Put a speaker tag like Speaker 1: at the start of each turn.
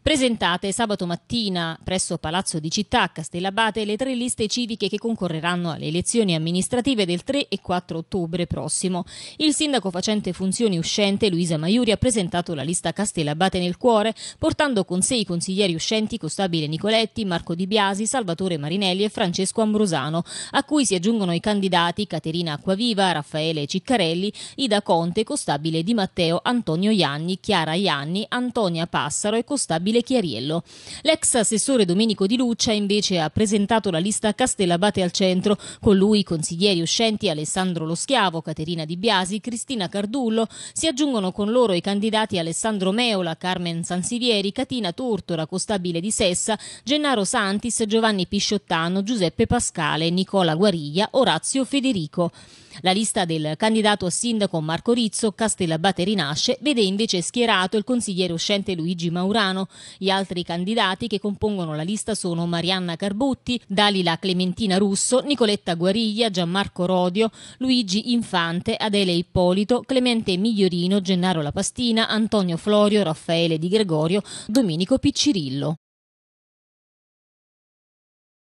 Speaker 1: Presentate sabato mattina presso Palazzo di Città a Castellabate le tre liste civiche che concorreranno alle elezioni amministrative del 3 e 4 ottobre prossimo. Il sindaco facente funzioni uscente Luisa Maiuri ha presentato la lista Castellabate nel cuore, portando con sé i consiglieri uscenti Costabile Nicoletti, Marco Di Biasi, Salvatore Marinelli e Francesco Ambrosano, a cui si aggiungono i candidati Caterina Acquaviva, Raffaele Ciccarelli, Ida Conte, Costabile Di Matteo, Antonio Ianni, Chiara Ianni, Antonia Passaro e Costabile stabile Chiariello. L'ex assessore Domenico Di Luccia invece ha presentato la lista Castellabate al centro, con lui i consiglieri uscenti Alessandro Lo Schiavo, Caterina Di Biasi, Cristina Cardullo, si aggiungono con loro i candidati Alessandro Meola, Carmen Sansivieri, Catina Tortora, Costabile di Sessa, Gennaro Santis, Giovanni Pisciottano, Giuseppe Pascale, Nicola Guariglia, Orazio Federico. La lista del candidato a sindaco Marco Rizzo, Castellabate Rinasce, vede invece schierato il consigliere uscente Luigi Maurano, Milano. Gli altri candidati che compongono la lista sono Marianna Carbutti, Dalila Clementina Russo, Nicoletta Guariglia, Gianmarco Rodio, Luigi Infante, Adele Ippolito, Clemente Migliorino, Gennaro Lapastina, Antonio Florio, Raffaele Di Gregorio, Domenico Piccirillo.